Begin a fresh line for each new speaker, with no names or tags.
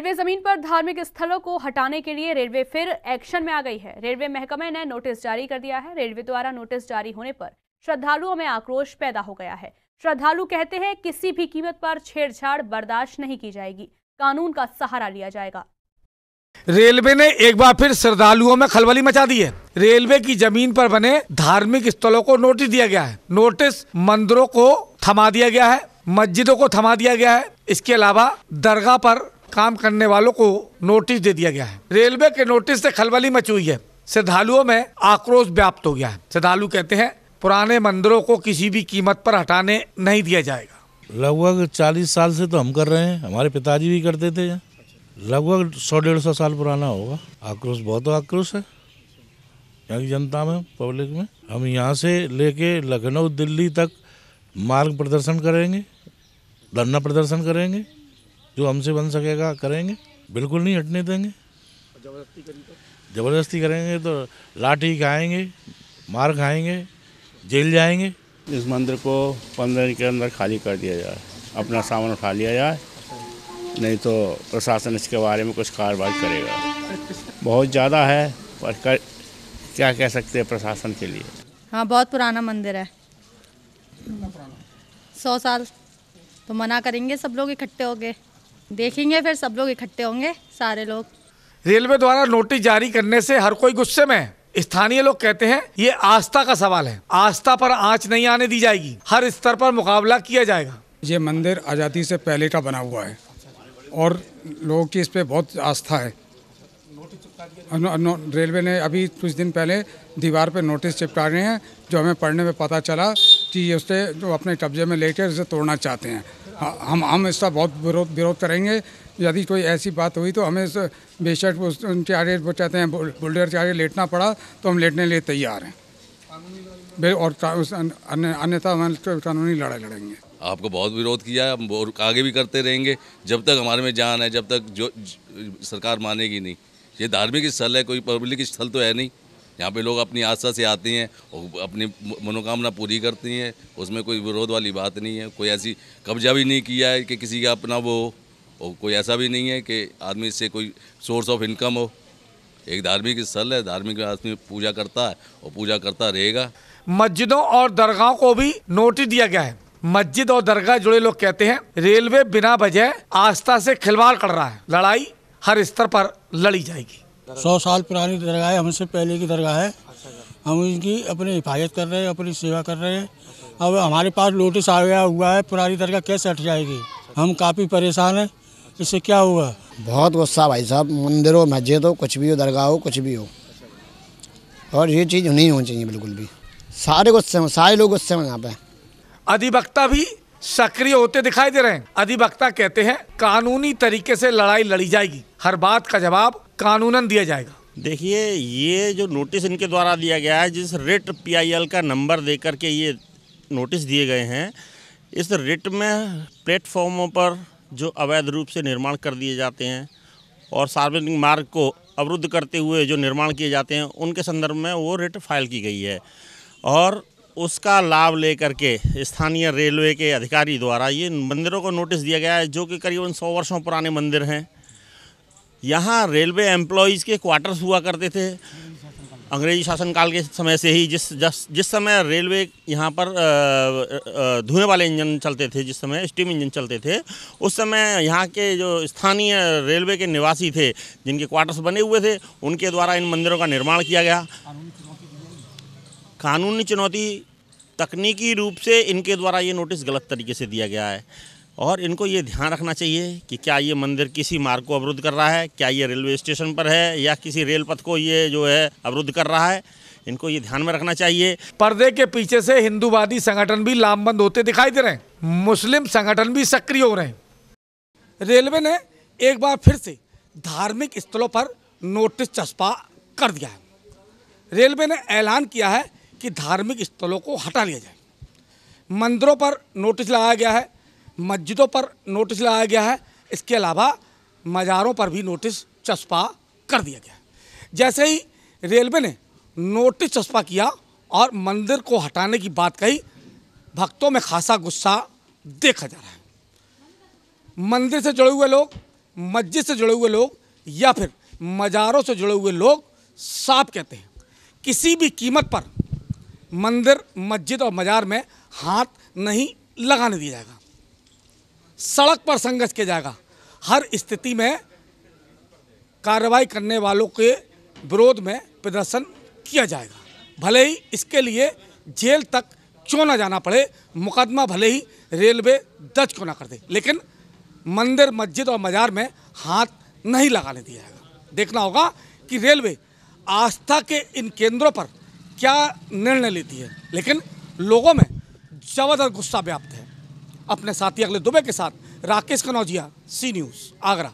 Railway जमीन पर धार्मिक स्थलों को हटाने के लिए रेलवे फिर एक्शन में आ गई है रेलवे महकमे ने नोटिस जारी कर दिया है रेलवे द्वारा नोटिस जारी होने पर श्रद्धालुओं में आक्रोश पैदा हो गया है श्रद्धालु कहते हैं किसी भी कीमत पर छेड़छाड़ बर्दाश्त नहीं की जाएगी कानून का सहारा लिया जाएगा
रेलवे ने एक बार फिर श्रद्धालुओं में खलबली मचा दी है रेलवे की जमीन पर बने धार्मिक स्थलों को नोटिस दिया गया है नोटिस मंदिरों को थमा दिया गया है मस्जिदों को थमा दिया गया है इसके अलावा दरगाह पर काम करने वालों को नोटिस दे दिया गया है रेलवे के नोटिस से खलबली मची हुई है श्रद्धालुओं में आक्रोश व्याप्त हो गया है श्रद्धालु कहते हैं पुराने मंदिरों को किसी भी कीमत पर हटाने नहीं दिया जाएगा
लगभग चालीस साल से तो हम कर रहे हैं हमारे पिताजी भी करते थे लगभग सौ डेढ़ सौ साल पुराना होगा आक्रोश बहुत आक्रोश है यहाँ की जनता में पब्लिक में हम यहाँ से लेके लखनऊ दिल्ली तक मार्ग प्रदर्शन करेंगे धरना प्रदर्शन करेंगे जो हमसे बन सकेगा करेंगे बिल्कुल नहीं हटने देंगे जबरदस्ती करेंगे तो लाठी खाएंगे मार खाएंगे जेल जाएंगे इस मंदिर को पंद्रह दिन के अंदर खाली कर दिया जाए अपना सामान उठा लिया जाए नहीं तो प्रशासन इसके बारे में कुछ कार्रवाई करेगा बहुत ज़्यादा है पर कर, क्या कह सकते हैं प्रशासन के लिए हाँ बहुत पुराना मंदिर है सौ साल तो मना करेंगे सब लोग इकट्ठे हो गए देखेंगे फिर सब लोग इकट्ठे होंगे सारे लोग
रेलवे द्वारा नोटिस जारी करने से हर कोई गुस्से में है स्थानीय लोग कहते हैं ये आस्था का सवाल है आस्था पर आंच नहीं आने दी जाएगी हर स्तर पर मुकाबला किया जाएगा ये मंदिर आज़ादी से पहले का बना हुआ है और लोगों की इस पर बहुत आस्था है रेलवे ने अभी कुछ दिन पहले दीवार पे नोटिस चिपका रहे हैं जो हमें पढ़ने में पता चला कि ये उससे जो अपने कब्जे में लेकर उसे तोड़ना चाहते हैं हाँ, हम हम इसका बहुत विरोध विरोध करेंगे यदि कोई ऐसी बात हुई तो हमें बेशक उनके वो चाहते हैं बुल्डर के लेटना पड़ा तो हम लेटने लिए तैयार हैं और अन्यथा हम कानूनी लड़ाई लड़ेंगे आपको बहुत विरोध किया है और आगे भी करते रहेंगे जब तक हमारे में जान है जब तक जो सरकार मानेगी नहीं ये धार्मिक स्थल है कोई पब्लिक स्थल तो है नहीं यहाँ पे लोग अपनी आस्था से आती हैं और अपनी मनोकामना पूरी करती हैं उसमें कोई विरोध वाली बात नहीं है कोई ऐसी कब्जा भी नहीं किया है कि किसी का अपना वो हो और कोई ऐसा भी नहीं है कि आदमी इससे कोई सोर्स ऑफ इनकम हो एक धार्मिक स्थल है धार्मिक आदमी पूजा करता है और पूजा करता रहेगा मस्जिदों और दरगाहों को भी नोटिस दिया गया है मस्जिद और दरगाह जुड़े लोग कहते हैं रेलवे बिना वजह आस्था से खिलवाड़ कर रहा है लड़ाई हर स्तर पर लड़ी जाएगी सौ साल पुरानी दरगाह है हमसे पहले की दरगाह है अच्छा, अच्छा। हम इनकी अपनी हिफाजत कर रहे हैं अपनी सेवा कर रहे हैं
अब हमारे पास नोटिस आ गया हुआ है पुरानी दरगाह कैसे हट जाएगी हम काफ़ी परेशान हैं
इससे क्या हुआ बहुत गुस्सा भाई साहब मंदिर हो मस्जिद हो कुछ भी हो दरगाह हो कुछ भी हो और ये चीज़ नहीं होनी चाहिए बिल्कुल भी सारे गुस्से में सारे लोग गुस्से में यहाँ पे अधिवक्ता भी सक्रिय होते दिखाई दे रहे हैं अधिवक्ता कहते हैं कानूनी तरीके से लड़ाई लड़ी जाएगी हर बात का जवाब कानूनन दिया जाएगा देखिए ये जो नोटिस इनके द्वारा दिया गया है जिस रेट पीआईएल का नंबर दे करके ये
नोटिस दिए गए हैं इस रेट में प्लेटफॉर्मों पर जो अवैध रूप से निर्माण कर दिए जाते हैं और सार्वजनिक मार्ग को अवरुद्ध करते हुए जो निर्माण किए जाते हैं उनके संदर्भ में वो रेट फाइल की गई है और उसका लाभ लेकर के स्थानीय रेलवे के अधिकारी द्वारा ये मंदिरों को नोटिस दिया गया है जो कि करीबन सौ वर्षों पुराने मंदिर हैं यहाँ रेलवे एम्प्लॉयज़ के क्वार्टर्स हुआ करते थे अंग्रेजी शासनकाल के समय से ही जिस जिस जिस समय रेलवे यहाँ पर धुएं वाले इंजन चलते थे जिस समय स्टीम इंजन चलते थे उस समय यहाँ के जो स्थानीय रेलवे के निवासी थे जिनके क्वार्टर्स बने हुए थे उनके द्वारा इन मंदिरों का निर्माण किया गया कानूनी चुनौती तकनीकी रूप से इनके द्वारा ये नोटिस गलत तरीके से दिया गया है और इनको ये ध्यान रखना चाहिए कि क्या ये मंदिर किसी मार्ग को अवरुद्ध कर रहा है क्या ये रेलवे स्टेशन पर है या किसी रेल पथ को ये जो
है अवरुद्ध कर रहा है इनको ये ध्यान में रखना चाहिए पर्दे के पीछे से हिंदूवादी संगठन भी लामबंद होते दिखाई दे रहे हैं मुस्लिम संगठन भी सक्रिय हो रहे हैं रेलवे ने एक बार फिर से धार्मिक स्थलों पर नोटिस चस्पा कर दिया है रेलवे ने ऐलान किया है कि धार्मिक स्थलों को हटा लिया जाए मंदिरों पर नोटिस लगाया गया है मस्जिदों पर नोटिस लगाया गया है इसके अलावा मज़ारों पर भी नोटिस चस्पा कर दिया गया जैसे ही रेलवे ने नोटिस चस्पा किया और मंदिर को हटाने की बात कही भक्तों में खासा गुस्सा देखा जा रहा है मंदिर से जुड़े हुए लोग मस्जिद से जुड़े हुए लोग या फिर मज़ारों से जुड़े हुए लोग साफ कहते हैं किसी भी कीमत पर मंदिर मस्जिद और मज़ार में हाथ नहीं लगाने दिया जाएगा सड़क पर संघर्ष किया जाएगा हर स्थिति में कार्रवाई करने वालों के विरोध में प्रदर्शन किया जाएगा भले ही इसके लिए जेल तक क्यों ना जाना पड़े मुकदमा भले ही रेलवे दर्ज क्यों ना कर दे लेकिन मंदिर मस्जिद और मज़ार में हाथ नहीं लगाने दिया जाएगा देखना होगा कि रेलवे आस्था के इन केंद्रों पर क्या निर्णय लेती है लेकिन लोगों में ज़बरदस्त गुस्सा व्याप्त है अपने साथी अगले दुबे के साथ राकेश कनौजिया सी न्यूज़ आगरा